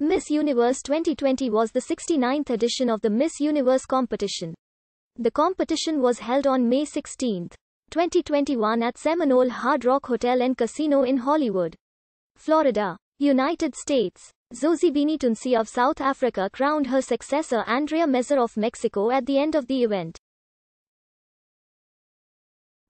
Miss Universe 2020 was the 69th edition of the Miss Universe competition. The competition was held on May 16, 2021 at Seminole Hard Rock Hotel and Casino in Hollywood, Florida, United States. Zozibini Tunsi of South Africa crowned her successor Andrea Mezer of Mexico at the end of the event.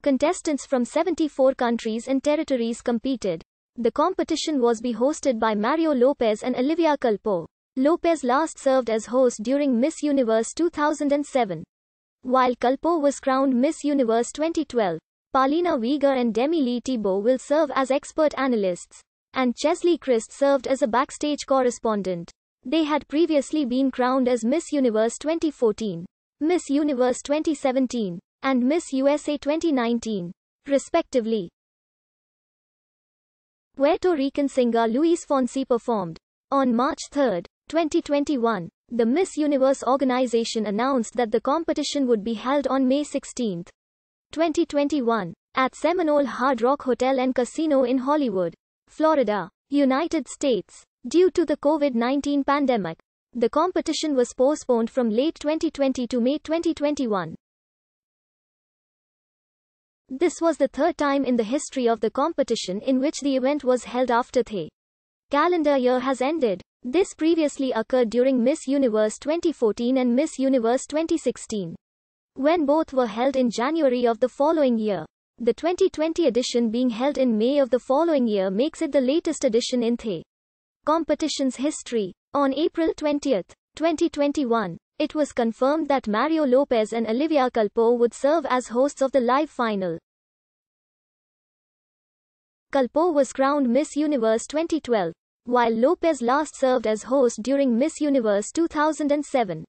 Contestants from 74 countries and territories competed. The competition was be hosted by Mario Lopez and Olivia Culpo. Lopez last served as host during Miss Universe 2007. While Culpo was crowned Miss Universe 2012, Paulina Wieger and Demi Lee Thibault will serve as expert analysts, and Chesley Christ served as a backstage correspondent. They had previously been crowned as Miss Universe 2014, Miss Universe 2017, and Miss USA 2019, respectively. Puerto Rican singer Luis Fonsi performed. On March 3, 2021, the Miss Universe organization announced that the competition would be held on May 16, 2021, at Seminole Hard Rock Hotel and Casino in Hollywood, Florida, United States. Due to the COVID 19 pandemic, the competition was postponed from late 2020 to May 2021. This was the third time in the history of the competition in which the event was held after the calendar year has ended. This previously occurred during Miss Universe 2014 and Miss Universe 2016, when both were held in January of the following year. The 2020 edition being held in May of the following year makes it the latest edition in the competition's history. On April 20, 2021, it was confirmed that Mario Lopez and Olivia Culpo would serve as hosts of the live final. Culpo was crowned Miss Universe 2012, while Lopez last served as host during Miss Universe 2007.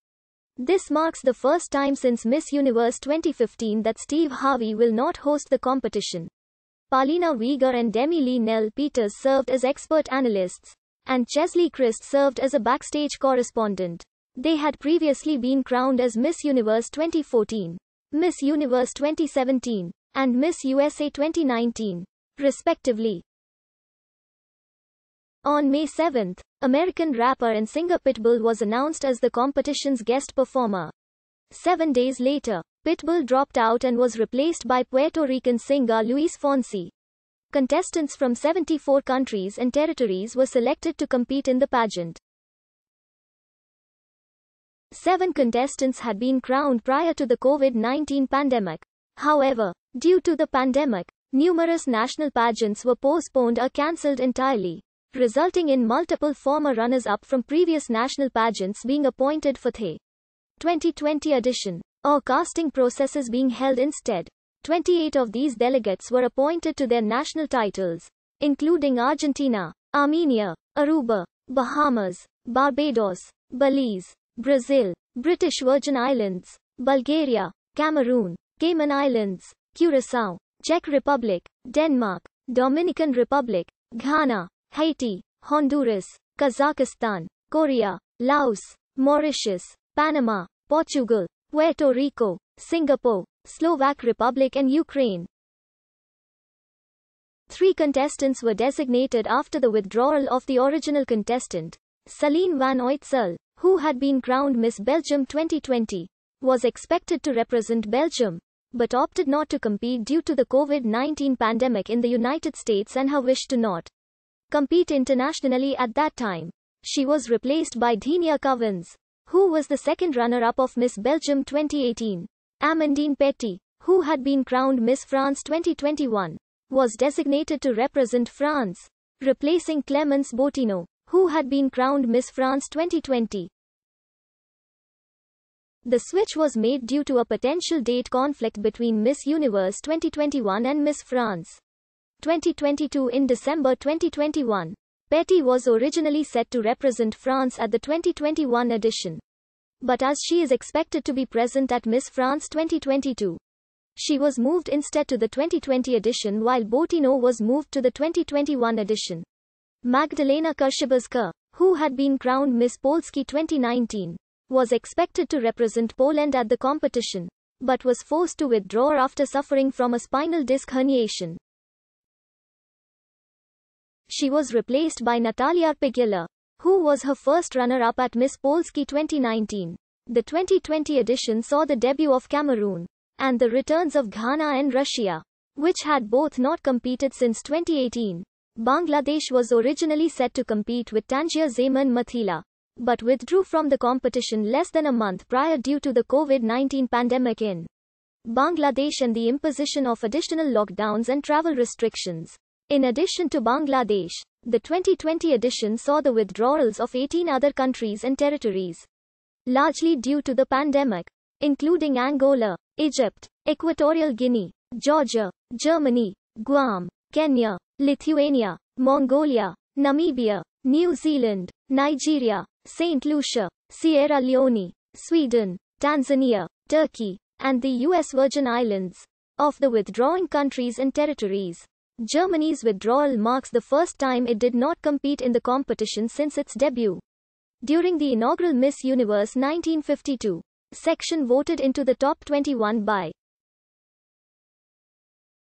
This marks the first time since Miss Universe 2015 that Steve Harvey will not host the competition. Paulina Weiger and Demi Lee Nell Peters served as expert analysts, and Chesley Christ served as a backstage correspondent. They had previously been crowned as Miss Universe 2014, Miss Universe 2017, and Miss USA 2019, respectively. On May 7, American rapper and singer Pitbull was announced as the competition's guest performer. Seven days later, Pitbull dropped out and was replaced by Puerto Rican singer Luis Fonsi. Contestants from 74 countries and territories were selected to compete in the pageant. Seven contestants had been crowned prior to the COVID-19 pandemic. However, due to the pandemic, numerous national pageants were postponed or cancelled entirely, resulting in multiple former runners-up from previous national pageants being appointed for the 2020 edition, or casting processes being held instead. 28 of these delegates were appointed to their national titles, including Argentina, Armenia, Aruba, Bahamas, Barbados, Belize, Brazil, British Virgin Islands, Bulgaria, Cameroon, Cayman Islands, Curacao, Czech Republic, Denmark, Dominican Republic, Ghana, Haiti, Honduras, Kazakhstan, Korea, Laos, Mauritius, Panama, Portugal, Puerto Rico, Singapore, Slovak Republic and Ukraine. Three contestants were designated after the withdrawal of the original contestant, Celine van Oitzel who had been crowned Miss Belgium 2020, was expected to represent Belgium, but opted not to compete due to the COVID 19 pandemic in the United States and her wish to not compete internationally at that time. She was replaced by Dhenia Covens, who was the second runner up of Miss Belgium 2018. Amandine Petit, who had been crowned Miss France 2021, was designated to represent France, replacing Clemence Bottineau who had been crowned Miss France 2020. The switch was made due to a potential date conflict between Miss Universe 2021 and Miss France 2022 in December 2021. Petty was originally set to represent France at the 2021 edition. But as she is expected to be present at Miss France 2022, she was moved instead to the 2020 edition while Botino was moved to the 2021 edition. Magdalena Kershibska, who had been crowned Miss Polski 2019, was expected to represent Poland at the competition, but was forced to withdraw after suffering from a spinal disc herniation. She was replaced by Natalia Pigula, who was her first runner-up at Miss Polski 2019. The 2020 edition saw the debut of Cameroon, and the returns of Ghana and Russia, which had both not competed since 2018. Bangladesh was originally set to compete with Tangier Zeman Mathila, but withdrew from the competition less than a month prior due to the COVID-19 pandemic in Bangladesh and the imposition of additional lockdowns and travel restrictions. In addition to Bangladesh, the 2020 edition saw the withdrawals of 18 other countries and territories, largely due to the pandemic, including Angola, Egypt, Equatorial Guinea, Georgia, Germany, Guam, Kenya, Lithuania, Mongolia, Namibia, New Zealand, Nigeria, St. Lucia, Sierra Leone, Sweden, Tanzania, Turkey, and the U.S. Virgin Islands. Of the withdrawing countries and territories, Germany's withdrawal marks the first time it did not compete in the competition since its debut. During the inaugural Miss Universe 1952, section voted into the top 21 by